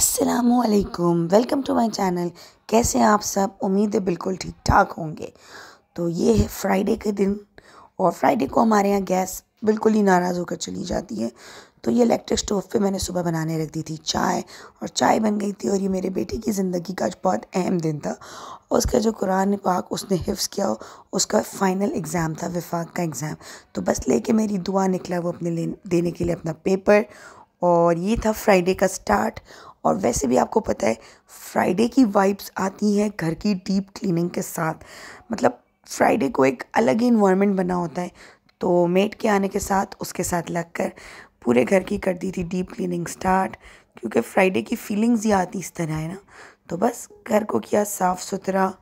असलकुम welcome to my channel कैसे हैं आप सब उम्मीद है बिल्कुल ठीक ठाक होंगे तो ये है फ्राइडे के दिन और फ्राइडे को हमारे यहाँ गैस बिल्कुल ही नाराज़ होकर चली जाती है तो ये इलेक्ट्रिक स्टोव पे मैंने सुबह बनाने रख दी थी चाय और चाय बन गई थी और ये मेरे बेटे की ज़िंदगी का आज बहुत अहम दिन था उसका जो कुरान पाक उसने हिफ्स किया उसका फ़ाइनल एग्ज़ाम था विफाक का एग्ज़ाम तो बस लेके मेरी दुआ निकला वो अपने लेने देने के लिए अपना पेपर और ये था फ्राइडे का स्टार्ट और वैसे भी आपको पता है फ्राइडे की वाइब्स आती हैं घर की डीप क्लीनिंग के साथ मतलब फ्राइडे को एक अलग ही इन्वायरमेंट बना होता है तो मेट के आने के साथ उसके साथ लग कर पूरे घर की कर दी थी डीप क्लीनिंग स्टार्ट क्योंकि फ्राइडे की फीलिंग्स ही आती इस तरह है ना तो बस घर को किया साफ़ सुथरा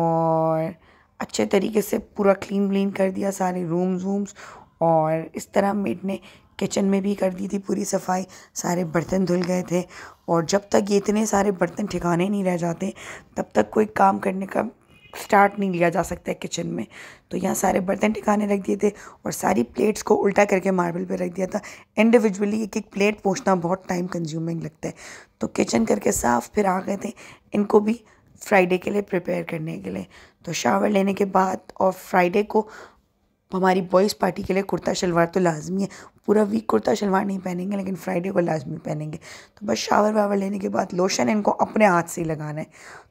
और अच्छे तरीके से पूरा क्लीन व्लीन कर दिया सारे रूम्स वूम्स और इस तरह मेट ने किचन में भी कर दी थी पूरी सफाई सारे बर्तन धुल गए थे और जब तक ये इतने सारे बर्तन ठिकाने नहीं रह जाते तब तक कोई काम करने का स्टार्ट नहीं लिया जा सकता है किचन में तो यहाँ सारे बर्तन ठिकाने रख दिए थे और सारी प्लेट्स को उल्टा करके मार्बल पे रख दिया था इंडिविजुअली एक एक प्लेट पहुँचना बहुत टाइम कंज्यूमिंग लगता है तो किचन करके साफ फिर आ गए थे इनको भी फ्राइडे के लिए प्रिपेयर करने के लिए तो शावर लेने के बाद और फ्राइडे को हमारी बॉयज़ पार्टी के लिए कुर्ता शलवार तो लाजमी है पूरा वीक कुर्ता शलवार नहीं पहनेंगे लेकिन फ्राइडे को लाजमी पहनेंगे तो बस शावर वावर लेने के बाद लोशन इनको अपने हाथ से ही लगाना है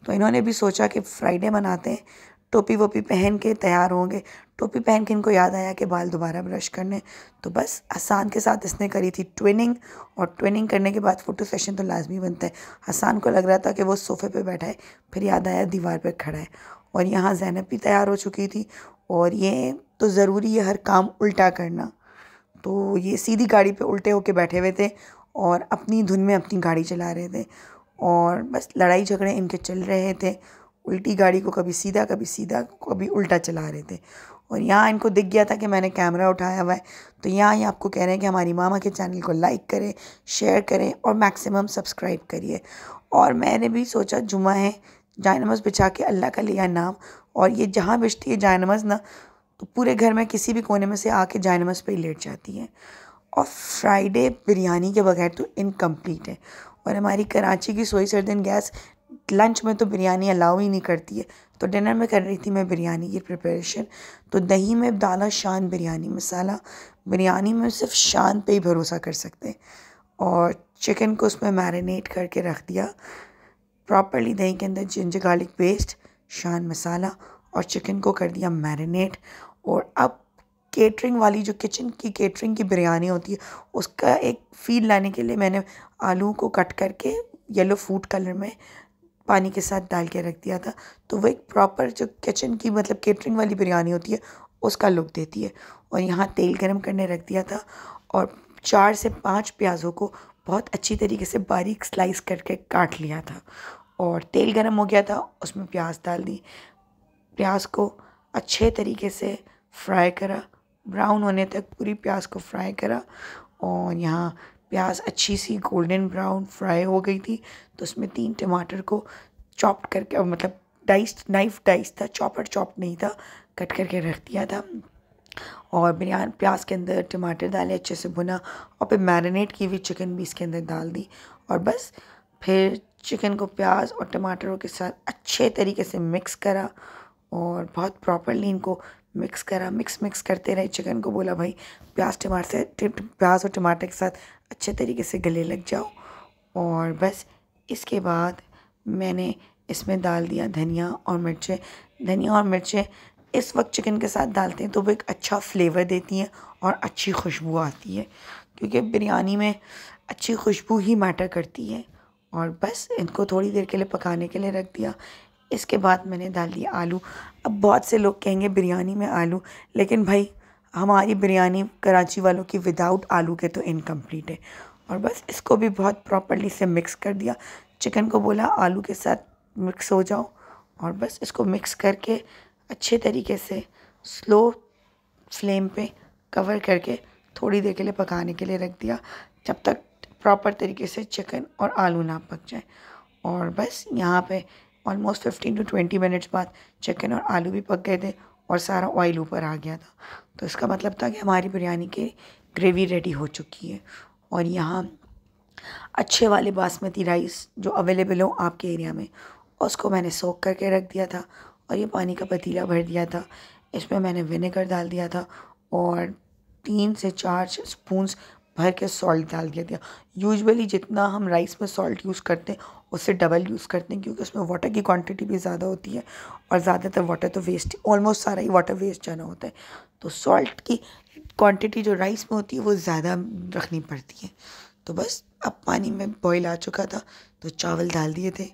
तो इन्होंने भी सोचा कि फ्राइडे मनाते हैं टोपी वोपी पहन के तैयार होंगे टोपी पहन के इनको याद आया कि बाल दोबारा ब्रश करने तो बस हसान के साथ इसने करी थी ट्विनिंग और ट्विनिंग करने के बाद फ़ोटो सेशन तो लाजमी बनता है हसान को लग रहा था कि वो सोफ़े पे बैठा है फिर याद आया दीवार पे खड़ा है और यहाँ जैनब भी तैयार हो चुकी थी और ये तो ज़रूरी है हर काम उल्टा करना तो ये सीधी गाड़ी पे उल्टे होके बैठे हुए थे और अपनी धुन में अपनी गाड़ी चला रहे थे और बस लड़ाई झगड़े इनके चल रहे थे उल्टी गाड़ी को कभी सीधा कभी सीधा कभी उल्टा चला रहे थे और यहाँ इनको दिख गया था कि मैंने कैमरा उठाया हुआ है तो यहाँ ही आपको कह रहे हैं कि हमारी मामा के चैनल को लाइक करें शेयर करें और मैक्सिमम सब्सक्राइब करिए और मैंने भी सोचा जुमा है जायनमज बिछा के अल्लाह का लिया नाम और ये जहाँ बिछती है जायनमज ना तो पूरे घर में किसी भी कोने में से आके जाय नमाज पर ही लेट जाती है और फ्राइडे बिरयानी के बगैर तो इनकम्प्लीट है और हमारी कराची की सोई सर्दिन गैस लंच में तो बिरयानी अलाउ ही नहीं करती है तो डिनर में कर रही थी मैं बिरयानी की प्रिपरेशन तो दही में डाला शान बिरयानी मसाला बिरयानी में सिर्फ शान पे ही भरोसा कर सकते हैं और चिकन को उसमें मैरिनेट करके रख दिया प्रॉपरली दही के अंदर जिंजर गार्लिक पेस्ट शान मसाला और चिकन को कर दिया मैरिनेट और अब केटरिंग वाली जो किचन की केटरिंग की बिरयानी होती है उसका एक फील लाने के लिए मैंने आलू को कट करके येलो फूड कलर में पानी के साथ डाल के रख दिया था तो वो एक प्रॉपर जो किचन की मतलब केटरिंग वाली बिरयानी होती है उसका लुक देती है और यहाँ तेल गरम करने रख दिया था और चार से पाँच प्याज़ों को बहुत अच्छी तरीके से बारीक स्लाइस करके काट लिया था और तेल गरम हो गया था उसमें प्याज डाल दी प्याज को अच्छे तरीके से फ्राई करा ब्राउन होने तक पूरी प्याज को फ्राई करा और यहाँ प्याज अच्छी सी गोल्डन ब्राउन फ्राई हो गई थी तो उसमें तीन टमाटर को चॉप्ड करके मतलब डाइस नाइफ डाइस था चॉपर चॉप नहीं था कट करके रख दिया था और बिरयान प्याज के अंदर टमाटर डाले अच्छे से भुना और फिर मैरिनेट की हुई चिकन भी इसके अंदर डाल दी और बस फिर चिकन को प्याज और टमाटरों के साथ अच्छे तरीके से मिक्स करा और बहुत प्रॉपरली इनको मिक्स करा मिक्स मिक्स करते रहे चिकन को बोला भाई प्याज टमाटर से प्याज और टमाटर के साथ अच्छे तरीके से गले लग जाओ और बस इसके बाद मैंने इसमें डाल दिया धनिया और मिर्चें धनिया और मिर्चें इस वक्त चिकन के साथ डालते हैं तो वो एक अच्छा फ्लेवर देती हैं और अच्छी खुशबू आती है क्योंकि बिरयानी में अच्छी खुशबू ही मैटर करती है और बस इनको थोड़ी देर के लिए पकाने के लिए रख दिया इसके बाद मैंने डाल दिया आलू अब बहुत से लोग कहेंगे बिरयानी में आलू लेकिन भाई हमारी बिरयानी कराची वालों की विदाउट आलू के तो इनकम्प्लीट है और बस इसको भी बहुत प्रॉपरली से मिक्स कर दिया चिकन को बोला आलू के साथ मिक्स हो जाओ और बस इसको मिक्स करके अच्छे तरीके से स्लो फ्लेम पे कवर करके थोड़ी देर के लिए पकाने के लिए रख दिया जब तक प्रॉपर तरीके से चिकन और आलू ना पक जाए और बस यहाँ पे almost fifteen to twenty minutes बाद चिकन और आलू भी पक गए थे और सारा ऑयल ऊपर आ गया था तो इसका मतलब था कि हमारी बिरयानी की ग्रेवी रेडी हो चुकी है और यहाँ अच्छे वाले बासमती राइस जो अवेलेबल हो आपके एरिया में उसको मैंने सोख करके रख दिया था और ये पानी का पतीला भर दिया था इसमें मैंने विनेगर डाल दिया था और तीन से चार स्पून भर के सॉल्ट डाल दिया था यूजुअली जितना हम राइस में सॉल्ट यूज़ करते हैं उससे डबल यूज़ करते हैं क्योंकि उसमें वाटर की क्वांटिटी भी ज़्यादा होती है और ज़्यादातर वाटर तो वेस्ट ऑलमोस्ट सारा ही वाटर वेस्ट जाना होता है तो सॉल्ट की क्वांटिटी जो राइस में होती है वो ज़्यादा रखनी पड़ती है तो बस अब पानी में बॉयल आ चुका था तो चावल डाल दिए थे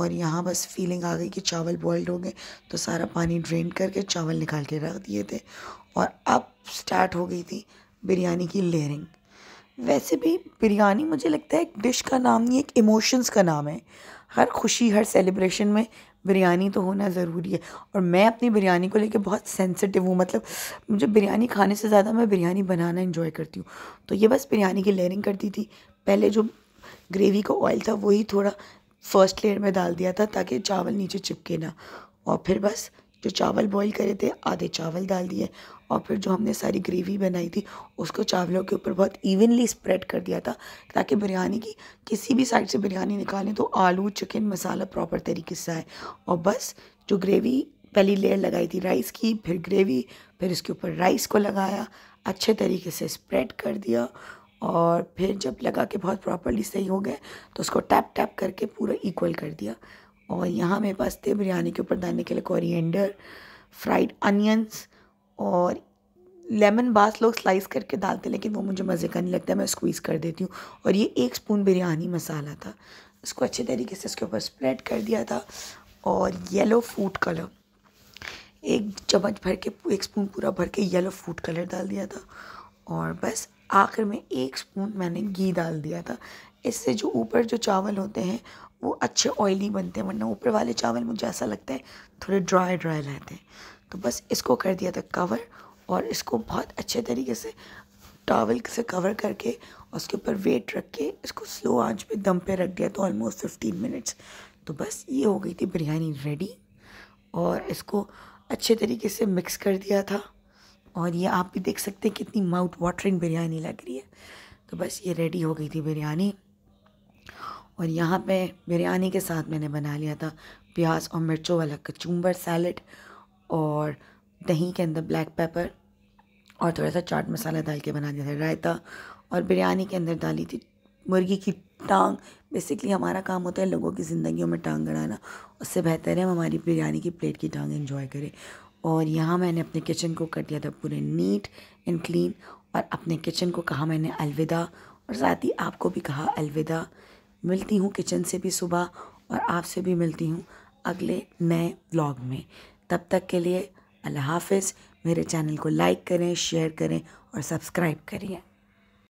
और यहाँ बस फीलिंग आ गई कि चावल बॉयल्ड हो गए तो सारा पानी ड्रेन करके चावल निकाल के रख दिए थे और अब स्टार्ट हो गई थी बिरयानी की लेयरिंग वैसे भी बिरयानी मुझे लगता है एक डिश का नाम नहीं एक इमोशंस का नाम है हर खुशी हर सेलिब्रेशन में बिरयानी तो होना ज़रूरी है और मैं अपनी बिरयानी को लेके बहुत सेंसिटिव हूँ मतलब मुझे बिरयानी खाने से ज़्यादा मैं बिरयानी बनाना इन्जॉय करती हूँ तो ये बस बिरयानी की लेयरिंग करती थी पहले जो ग्रेवी का ऑयल था वही थोड़ा फर्स्ट लेयर में डाल दिया था ताकि चावल नीचे चिपके ना और फिर बस जो चावल बॉईल करे थे आधे चावल डाल दिए और फिर जो हमने सारी ग्रेवी बनाई थी उसको चावलों के ऊपर बहुत इवनली स्प्रेड कर दिया था ताकि बिरयानी की किसी भी साइड से बिरयानी निकालें तो आलू चिकन मसाला प्रॉपर तरीके से आए और बस जो ग्रेवी पहली लेयर लगाई थी राइस की फिर ग्रेवी फिर उसके ऊपर राइस को लगाया अच्छे तरीके से स्प्रेड कर दिया और फिर जब लगा के बहुत प्रॉपरली सही हो गए तो उसको टैप टैप करके पूरा इक्वल कर दिया और यहाँ मेरे पास थे बिरयानी के ऊपर डालने के लिए कोरिएंडर फ्राइड अनियंस और लेमन बास लोग स्लाइस करके डालते हैं लेकिन वो मुझे मज़े का नहीं लगता मैं स्क्वीज़ कर देती हूँ और ये एक स्पून बिरयानी मसाला था इसको अच्छे तरीके से इसके ऊपर स्प्रेड कर दिया था और येलो फूड कलर एक चम्मच भर के एक स्पून पूरा भर के येलो फूड कलर डाल दिया था और बस आखिर में एक स्पून मैंने घी डाल दिया था इससे जो ऊपर जो चावल होते हैं वो अच्छे ऑयली बनते हैं वरना ऊपर वाले चावल मुझे ऐसा लगता है थोड़े ड्राई ड्राई रहते हैं तो बस इसको कर दिया था कवर और इसको बहुत अच्छे तरीके से टावल से कवर करके उसके ऊपर वेट रख के इसको स्लो आंच पे दम पे रख दिया था ऑलमोस्ट फिफ्टीन मिनट्स तो बस ये हो गई थी बिरयानी रेडी और इसको अच्छे तरीके से मिक्स कर दिया था और ये आप भी देख सकते हैं कितनी माउथ वाटरिंग बिरयानी लग रही है तो बस ये रेडी हो गई थी बिरयानी और यहाँ पे बिरयानी के साथ मैंने बना लिया था प्याज और मिर्चों वाला कचूम्बर सैलड और दही के अंदर ब्लैक पेपर और थोड़ा सा चाट मसाला डाल के बना दिया था रायता और बिरयानी के अंदर डाली थी मुर्गी की टांग बेसिकली हमारा काम होता है लोगों की ज़िंदगियों में टांग गड़ाना उससे बेहतर है हम हमारी बिरयानी की प्लेट की टांग इन्जॉय करें और यहाँ मैंने अपने किचन को कर दिया था पूरे नीट एंड क्लीन और अपने किचन को कहा मैंने अलविदा और साथ ही आपको भी कहा अलविदा मिलती हूँ किचन से भी सुबह और आपसे भी मिलती हूँ अगले नए ब्लॉग में तब तक के लिए अल्लाह हाफिज़ मेरे चैनल को लाइक करें शेयर करें और सब्सक्राइब करिए